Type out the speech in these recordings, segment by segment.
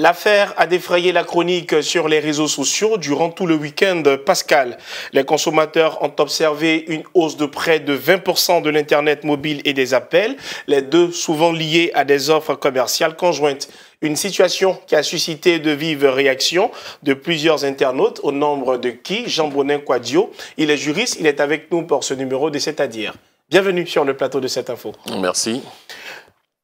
L'affaire a défrayé la chronique sur les réseaux sociaux durant tout le week-end pascal. Les consommateurs ont observé une hausse de près de 20% de l'Internet mobile et des appels, les deux souvent liés à des offres commerciales conjointes. Une situation qui a suscité de vives réactions de plusieurs internautes, au nombre de qui Jean-Bonin Quadio, il est juriste, il est avec nous pour ce numéro de C'est-à-dire. Bienvenue sur le plateau de cette info. Merci.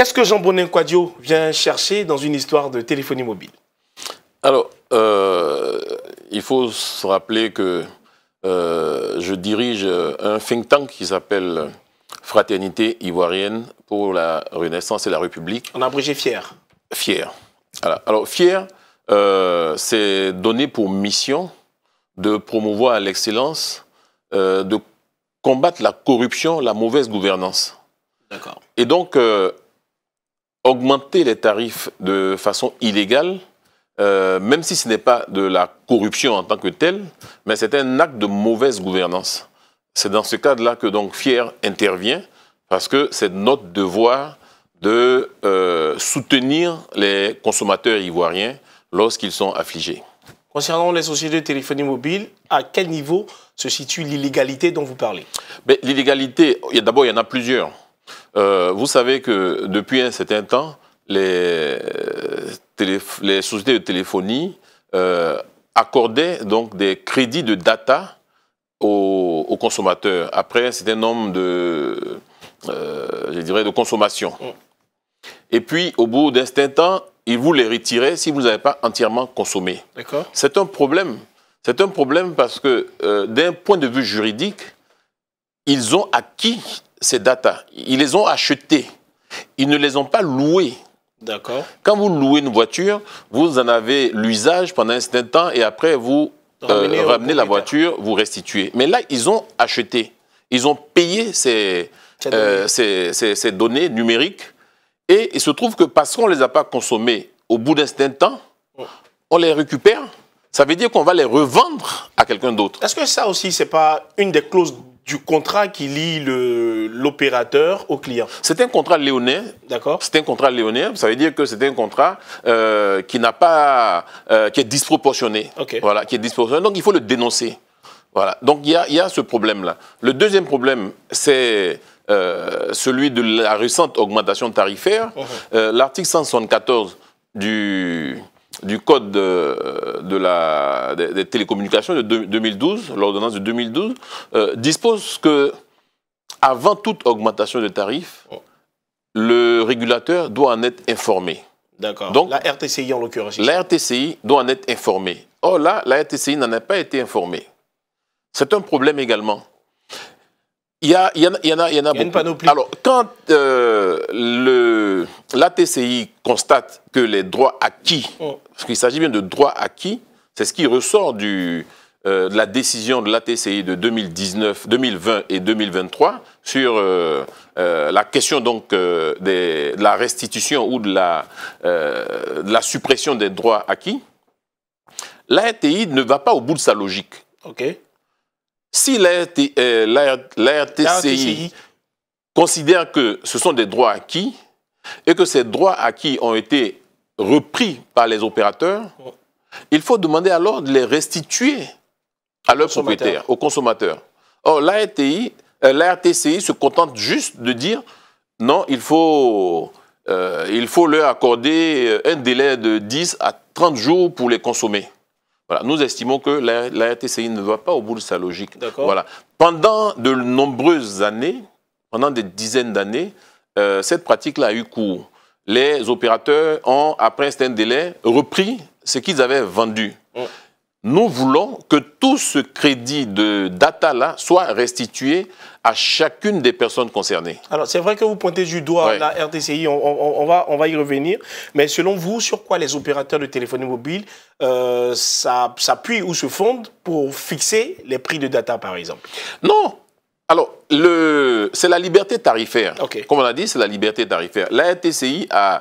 Qu'est-ce que Jean Bonin Quadio vient chercher dans une histoire de téléphonie mobile Alors, euh, il faut se rappeler que euh, je dirige un think tank qui s'appelle Fraternité ivoirienne pour la Renaissance et la République. En abrégé FIER. FIER. Alors, alors FIER, euh, c'est donné pour mission de promouvoir l'excellence, de combattre la corruption, la mauvaise gouvernance. D'accord. Et donc, augmenter les tarifs de façon illégale, euh, même si ce n'est pas de la corruption en tant que telle, mais c'est un acte de mauvaise gouvernance. C'est dans ce cadre-là que donc Fier intervient, parce que c'est notre devoir de euh, soutenir les consommateurs ivoiriens lorsqu'ils sont affligés. Concernant les sociétés de téléphonie mobile, à quel niveau se situe l'illégalité dont vous parlez ben, L'illégalité, d'abord, il y en a plusieurs. Euh, vous savez que depuis un certain temps, les, euh, les sociétés de téléphonie euh, accordaient donc des crédits de data aux, consommateurs après un nombre de, euh, je dirais, de consommation. Mm. Et puis, au bout d'un certain temps, ils vous les retiraient si vous n'avez pas entièrement consommé. C'est un problème. C'est un problème parce que, d'un point de vue juridique, ils ont acquis ces data, ils les ont achetées. Ils ne les ont pas louées. D'accord. Quand vous louez une voiture, vous en avez l'usage pendant un certain temps et après vous euh, ramenez la voiture, vous restituez. Mais là, ils ont acheté. Ils ont payé ces, ces, euh, ces, données numériques et il se trouve que parce qu'on ne les a pas consommées au bout d'un certain temps, oh. on les récupère. Ça veut dire qu'on va les revendre à quelqu'un d'autre. Est-ce que ça aussi, ce n'est pas une des clauses du contrat qui lie l'opérateur au client. C'est un contrat léonien. D'accord. C'est un contrat léonien. Ça veut dire que c'est un contrat euh, qui n'a pas, euh, qui est disproportionné. OK. Voilà, qui est disproportionné. Donc il faut le dénoncer. Voilà. Donc il y a, y a ce problème-là. Le deuxième problème, c'est euh, celui de la récente augmentation tarifaire. Oh. L'article 174 du du Code de, la, des, télécommunications de 2012, l'ordonnance de 2012, euh, dispose que, avant toute augmentation de tarifs, oh. le régulateur doit en être informé. D'accord. Donc, la RTCI en l'occurrence. La RTCI doit en être informée. Oh là, la RTCI n'en a pas été informée. C'est un problème également. Il y, a, il en a, a, beaucoup. Alors, quand l'ATCI euh, le, constate que les droits acquis, oh. parce qu'il s'agit bien de droits acquis, c'est ce qui ressort euh, de la décision de l'ATCI de 2019, 2020 et 2023 sur euh, la question donc de la restitution ou de la, suppression des droits acquis, l'ATCI ne va pas au bout de sa logique. OK si l'ARTCI euh, considère que ce sont des droits acquis et que ces droits acquis ont été repris par les opérateurs, il faut demander alors de les restituer à leurs propriétaires, aux consommateurs. Or, l'ARTCI euh, se contente juste de dire non, il euh, il faut leur accorder un délai de 10 à 30 jours pour les consommer nous estimons que la, RTCI ne va pas au bout de sa logique. Voilà. Pendant de nombreuses années, pendant des dizaines d'années, euh, cette pratique-là a eu cours. Les opérateurs ont, après un certain délai, repris ce qu'ils avaient vendu. Mm nous voulons que tout ce crédit de data-là soit restitué à chacune des personnes concernées. Alors, c'est vrai que vous pointez du doigt la RTCI, on, va, on va y revenir, mais selon vous, sur quoi les opérateurs de téléphonie mobile euh, s'appuient ou se fondent pour fixer les prix de data, par exemple Non Alors, c'est la liberté tarifaire. Comme on a dit, c'est la liberté tarifaire. La RTCI a,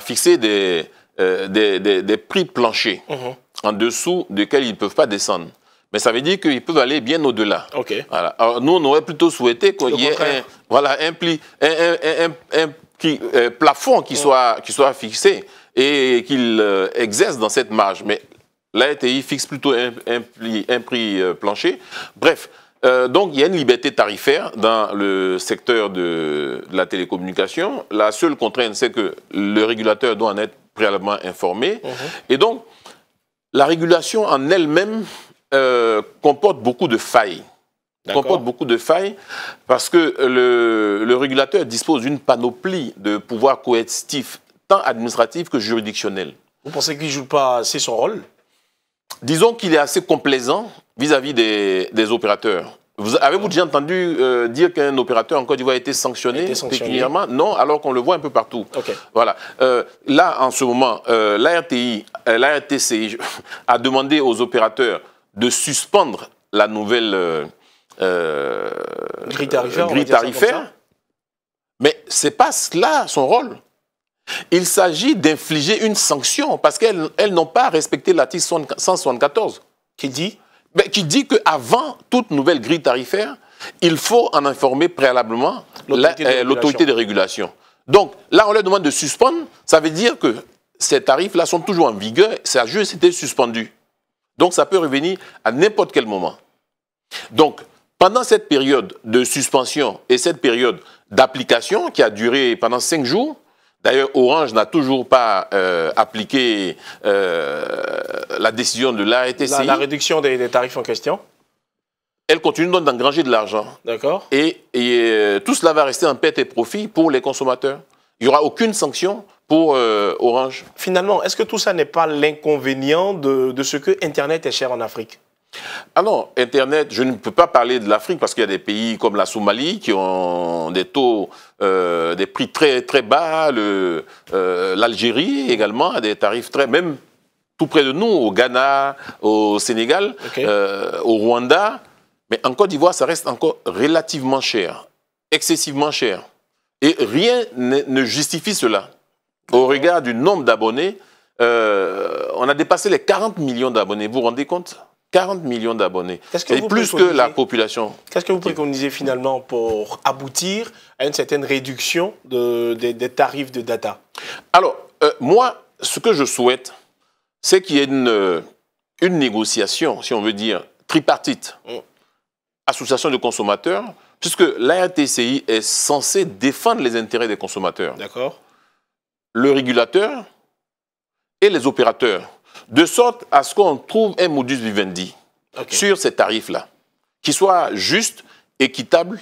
fixé euh, des, des, des, prix planchers. Mhm en dessous desquels ils ne peuvent pas descendre. Mais ça veut dire qu'ils peuvent aller bien au-delà. ok Alors, nous, on aurait plutôt souhaité qu'il y ait un, voilà, un, pli, un, euh, plafond qui, mm. soit, qui soit fixé et qu'il euh, exerce dans cette marge. Mais la fixe plutôt un, prix euh, plancher. Bref, donc il y a une liberté tarifaire dans le secteur de, la télécommunication. La seule contrainte, c'est que le régulateur doit en être préalablement informé. Mm-hmm. Et donc, la régulation en elle-même euh, comporte beaucoup de failles. Comporte beaucoup de failles parce que le, régulateur dispose d'une panoplie de pouvoirs coercitifs, tant administratifs que juridictionnels. Vous pensez qu'il ne joue pas assez son rôle Disons qu'il est assez complaisant vis-à-vis des opérateurs avez-vous déjà entendu euh, dire qu'un opérateur en Côte d'Ivoire a été sanctionné, pécuniairement Non, alors qu'on le voit un peu partout. Voilà. Euh, là, en ce moment, euh, euh a demandé aux opérateurs de suspendre la nouvelle grille tarifaire. Grille tarifaire. Mais ce n'est pas cela son rôle. Il s'agit d'infliger une sanction parce qu'elles n'ont pas respecté l'article 174. Qui dit qui dit qu'avant toute nouvelle grille tarifaire, il faut en informer préalablement l'autorité de, euh, régulation. Donc là, on leur demande de suspendre. Ça veut dire que ces tarifs-là sont toujours en vigueur. Ça a juste été suspendu. Donc ça peut revenir à n'importe quel moment. Donc pendant cette période de suspension et cette période d'application qui a duré pendant cinq jours, D'ailleurs, Orange n'a toujours pas euh, appliqué euh, la décision de l'AETC. La, la, réduction des, tarifs en question Elle continue donc d'engranger de l'argent. D'accord. Et, euh, tout cela va rester en perte et profit pour les consommateurs. Il n'y aura aucune sanction pour Orange. Finalement, est-ce que tout ça n'est pas l'inconvénient de ce que Internet est cher en Afrique ah non, Internet, je ne peux pas parler de l'Afrique parce qu'il y a des pays comme la Somalie qui ont des taux, euh, des prix très, très bas, euh, l'Algérie également a des tarifs très, même tout près de nous, au Ghana, au Sénégal, euh, au Rwanda, mais en Côte d'Ivoire, ça reste encore relativement cher, excessivement cher. Et rien ne justifie cela. Au regard du nombre d'abonnés, on a dépassé les 40 millions d'abonnés, vous vous rendez compte 40 millions d'abonnés. C'est plus que la population. Qu'est-ce que vous préconisez finalement pour aboutir à une certaine réduction de, des tarifs de data Alors, euh, moi, ce que je souhaite, c'est qu'il y ait une, euh, négociation, si on veut dire, tripartite. Mm. Association de consommateurs, puisque l'ARTCI est censée défendre les intérêts des consommateurs. D'accord. Le régulateur et les opérateurs de sorte à ce qu'on trouve un modus vivendi sur ces tarifs-là, qui soit juste, équitable,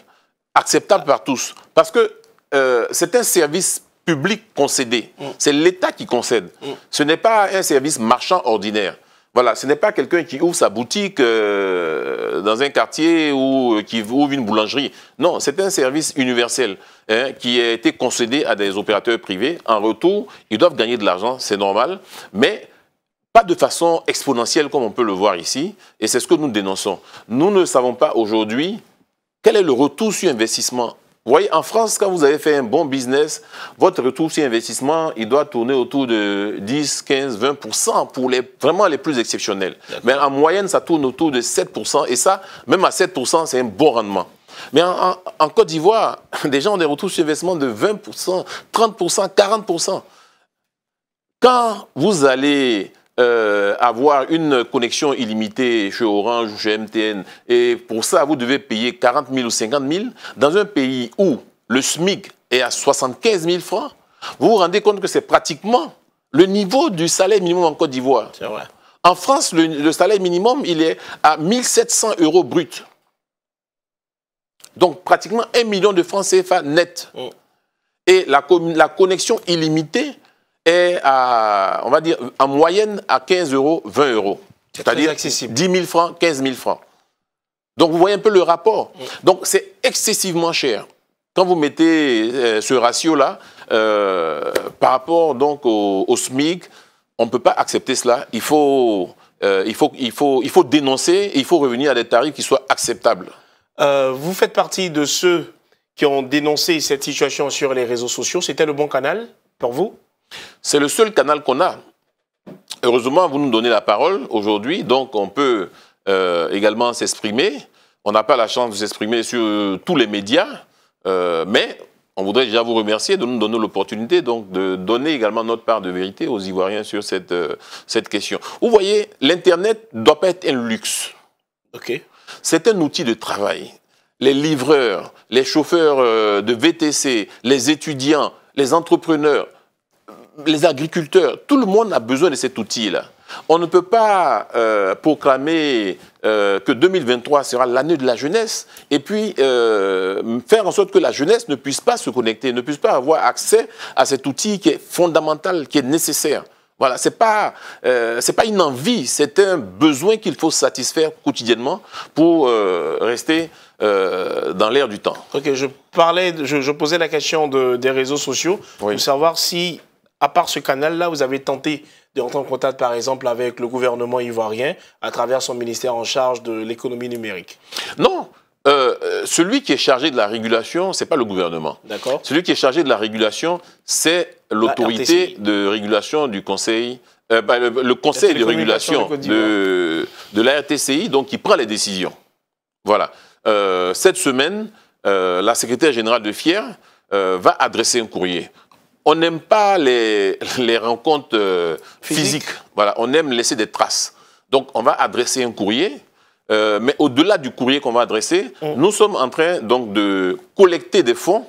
acceptable par tous. Parce que euh, c'est un service public concédé. Mm. C'est l'État qui concède. Mm. Ce n'est pas un service marchand ordinaire. Voilà, ce n'est pas quelqu'un qui ouvre sa boutique euh, dans un quartier ou euh, qui ouvre une boulangerie. Non, c'est un service universel hein, qui a été concédé à des opérateurs privés. En retour, ils doivent gagner de l'argent, c'est normal, mais pas de façon exponentielle comme on peut le voir ici, et c'est ce que nous dénonçons. Nous ne savons pas aujourd'hui quel est le retour sur investissement. Vous voyez, en France, quand vous avez fait un bon business, votre retour sur investissement, il doit tourner autour de 10, 15, 20 pour les, vraiment les plus exceptionnels. Mais en moyenne, ça tourne autour de 7 et ça, même à 7 c'est un bon rendement. Mais en, en Côte d'Ivoire, des gens ont des retours sur investissement de 20 30 40 Quand vous allez euh, avoir une connexion illimitée chez Orange ou chez MTN, et pour ça, vous devez payer 40 000 ou 50 000, dans un pays où le SMIC est à 75 000 francs, vous vous rendez compte que c'est pratiquement le niveau du salaire minimum en Côte d'Ivoire. C'est vrai. En France, le, salaire minimum, il est à 1700 euros brut. Donc, pratiquement 1 million de francs CFA net. Oh. Et la, la connexion illimitée, est à, on va dire, en moyenne à 15 euros, 20 euros. C'est-à-dire 10 000 francs, 15 000 francs. Donc vous voyez un peu le rapport. Mm. Donc c'est excessivement cher. Quand vous mettez euh, ce ratio-là, euh, par rapport donc au, au SMIC, on ne peut pas accepter cela. Il faut, euh, il, faut, il, faut, il faut dénoncer et il faut revenir à des tarifs qui soient acceptables. vous faites partie de ceux qui ont dénoncé cette situation sur les réseaux sociaux. C'était le bon canal pour vous c'est le seul canal qu'on a. Heureusement, vous nous donnez la parole aujourd'hui, donc on peut euh, également s'exprimer. On n'a pas la chance de s'exprimer sur tous les médias, euh, mais on voudrait déjà vous remercier de nous donner l'opportunité donc de donner également notre part de vérité aux Ivoiriens sur cette, euh, question. Vous voyez, l'Internet ne doit pas être un luxe. C'est un outil de travail. Les livreurs, les chauffeurs de VTC, les étudiants, les entrepreneurs, les agriculteurs, tout le monde a besoin de cet outil-là. On ne peut pas euh, proclamer euh, que 2023 sera l'année de la jeunesse et puis euh, faire en sorte que la jeunesse ne puisse pas se connecter, ne puisse pas avoir accès à cet outil qui est fondamental, qui est nécessaire. Voilà, ce n'est pas, pas une envie, c'est un besoin qu'il faut satisfaire quotidiennement pour rester dans l'air du temps. Ok, je parlais, je, je posais la question des réseaux sociaux pour savoir si à part ce canal-là, vous avez tenté de rentrer en contact, par exemple, avec le gouvernement ivoirien à travers son ministère en charge de l'économie numérique Non. Euh, celui qui est chargé de la régulation, ce n'est pas le gouvernement. D'accord. Celui qui est chargé de la régulation, c'est l'autorité bah, de régulation du Conseil, euh, bah, le, Conseil de régulation de, la RTCI, donc qui prend les décisions. Voilà. Euh, cette semaine, la secrétaire générale de FIER va adresser un courrier on n'aime pas les, rencontres euh, physiques. Voilà, on aime laisser des traces. Donc, on va adresser un courrier. Euh, mais au-delà du courrier qu'on va adresser, mm. nous sommes en train donc de collecter des fonds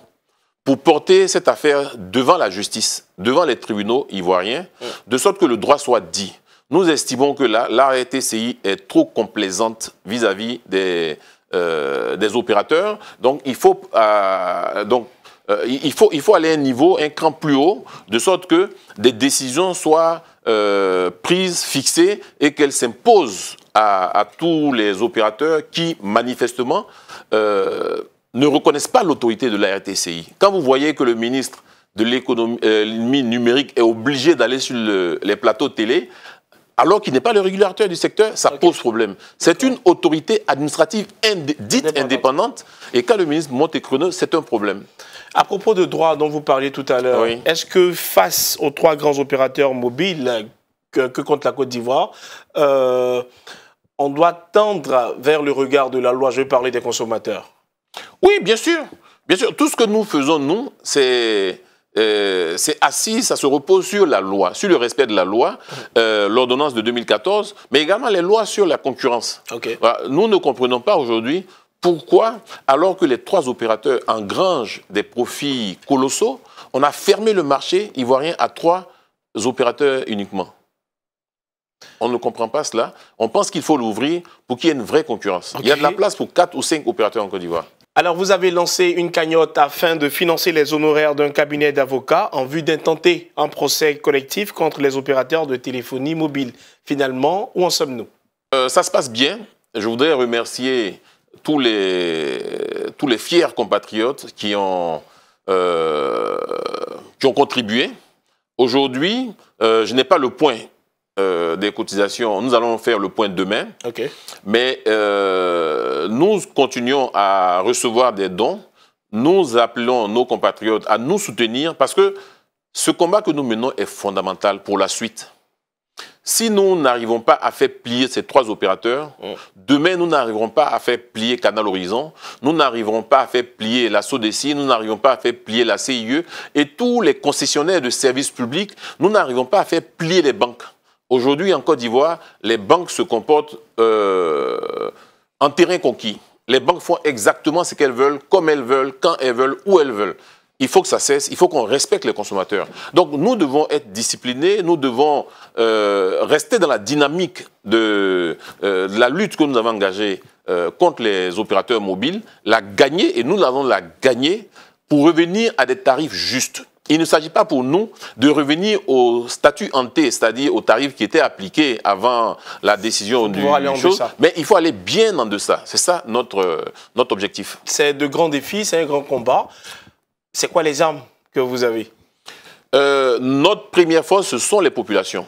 pour porter cette affaire devant la justice, devant les tribunaux ivoiriens, mm. de sorte que le droit soit dit. Nous estimons que la, la est trop complaisante vis-à-vis des, euh, opérateurs. Donc, il faut donc euh, il, faut, il faut aller à un niveau, un cran plus haut, de sorte que des décisions soient euh, prises, fixées et qu'elles s'imposent à, tous les opérateurs qui, manifestement, euh, ne reconnaissent pas l'autorité de la RTCI. Quand vous voyez que le ministre de l'économie numérique est obligé d'aller sur les plateaux télé, alors qu'il n'est pas le régulateur du secteur, ça pose problème. C'est une autorité administrative dite indépendante. Et quand le ministre monte et c'est un problème. À propos de droits dont vous parliez tout à l'heure, est-ce que face aux trois grands opérateurs mobiles que, compte la Côte d'Ivoire, euh, on doit tendre vers le regard de la loi Je vais parler des consommateurs. Oui, bien sûr. Bien sûr, tout ce que nous faisons, nous, c'est... Euh, assis, ça se repose sur la loi, sur le respect de la loi, euh, l'ordonnance de 2014, mais également les lois sur la concurrence. nous ne comprenons pas aujourd'hui pourquoi, alors que les trois opérateurs engrangent des profits colossaux, on a fermé le marché ivoirien à trois opérateurs uniquement on ne comprend pas cela. On pense qu'il faut l'ouvrir pour qu'il y ait une vraie concurrence. Il y a de la place pour quatre ou cinq opérateurs en Côte d'Ivoire. Alors, vous avez lancé une cagnotte afin de financer les honoraires d'un cabinet d'avocats en vue d'intenter un procès collectif contre les opérateurs de téléphonie mobile. Finalement, où en sommes-nous euh, Ça se passe bien. Je voudrais remercier tous les, tous les fiers compatriotes qui ont, euh, qui ont contribué. Aujourd'hui, euh, je n'ai pas le point euh, des cotisations. Nous allons faire le point demain. Mais nous continuons à recevoir des dons. Nous appelons nos compatriotes à nous soutenir parce que ce combat que nous menons est fondamental pour la suite. Si nous n'arrivons pas à faire plier ces trois opérateurs, mm. demain nous n'arriverons pas à faire plier Canal Horizon, nous n'arriverons pas à faire plier la SODECI, nous n'arriverons pas à faire plier la CIE et tous les concessionnaires de services publics, nous n'arriverons pas à faire plier les banques. Aujourd'hui en Côte d'Ivoire, les banques se comportent euh, en terrain conquis. Les banques font exactement ce qu'elles veulent, comme elles veulent, quand elles veulent, où elles veulent il faut que ça cesse, il faut qu'on respecte les consommateurs. Donc nous devons être disciplinés, nous devons euh, rester dans la dynamique euh, de, la lutte que nous avons engagée euh, contre les opérateurs mobiles, la gagner, et nous l'avons la gagner pour revenir à des tarifs justes. Il ne s'agit pas pour nous de revenir au statut hanté, c'est-à-dire aux tarifs qui étaient appliqués avant la décision du mais il faut aller bien en deçà. C'est ça notre, notre objectif. C'est de grands défis, c'est un grand combat. C'est quoi les armes que vous avez euh, Notre première force, ce sont les populations.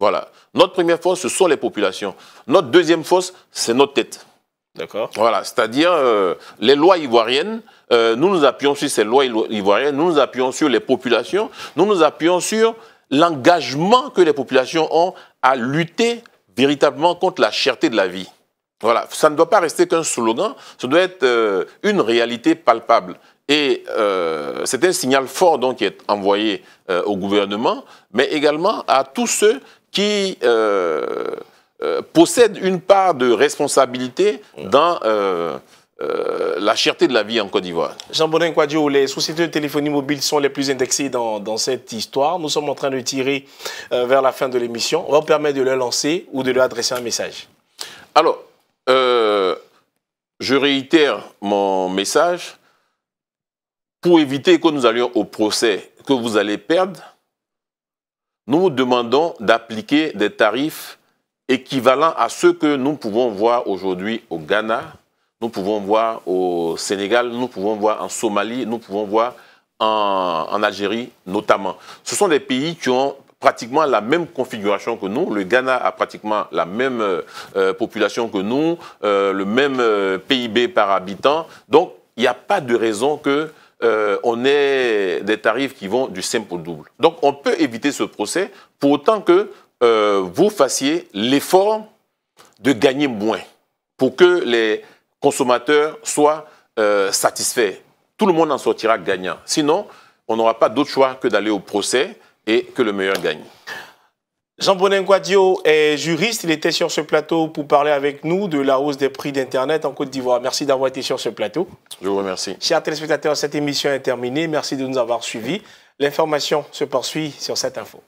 Voilà. Notre première force, ce sont les populations. Notre deuxième force, c'est notre tête. D'accord. Voilà, c'est-à-dire euh, les lois ivoiriennes, euh, nous nous appuyons sur ces lois ivoiriennes, nous nous appuyons sur les populations, nous nous appuyons sur l'engagement que les populations ont à lutter véritablement contre la cherté de la vie. Voilà, ça ne doit pas rester qu'un slogan, ça doit être une réalité palpable. Et euh, c'est un signal fort donc, qui est envoyé euh, au gouvernement, mais également à tous ceux qui euh, possèdent une part de responsabilité dans la cherté de la vie en Côte d'Ivoire. Jean-Bonin Quadio, les sociétés de téléphonie mobile sont les plus indexées dans, cette histoire. Nous sommes en train de tirer vers la fin de l'émission. On va permettre de le lancer ou de lui adresser un message. Alors, je réitère mon message pour éviter que nous allions au procès que vous allez perdre, nous vous demandons d'appliquer des tarifs équivalents à ceux que nous pouvons voir aujourd'hui au Ghana, nous pouvons voir au Sénégal, nous pouvons voir en Somalie, nous pouvons voir en, Algérie notamment. Ce sont des pays qui ont pratiquement la même configuration que nous. Le Ghana a pratiquement la même euh, euh, population que nous, euh, le même PIB par habitant. Donc, il n'y a pas de raison que euh, on ait des tarifs qui vont du simple au double. Donc on peut éviter ce procès pour autant que euh, vous fassiez l'effort de gagner moins pour que les consommateurs soient euh, satisfaits. Tout le monde en sortira gagnant. Sinon, on n'aura pas d'autre choix que d'aller au procès et que le meilleur gagne. Jean Bonin Guadio est juriste. Il était sur ce plateau pour parler avec nous de la hausse des prix d'Internet en Côte d'Ivoire. Merci d'avoir été sur ce plateau. Je vous remercie. Chers téléspectateurs, cette émission est terminée. Merci de nous avoir suivis. L'information se poursuit sur cette info.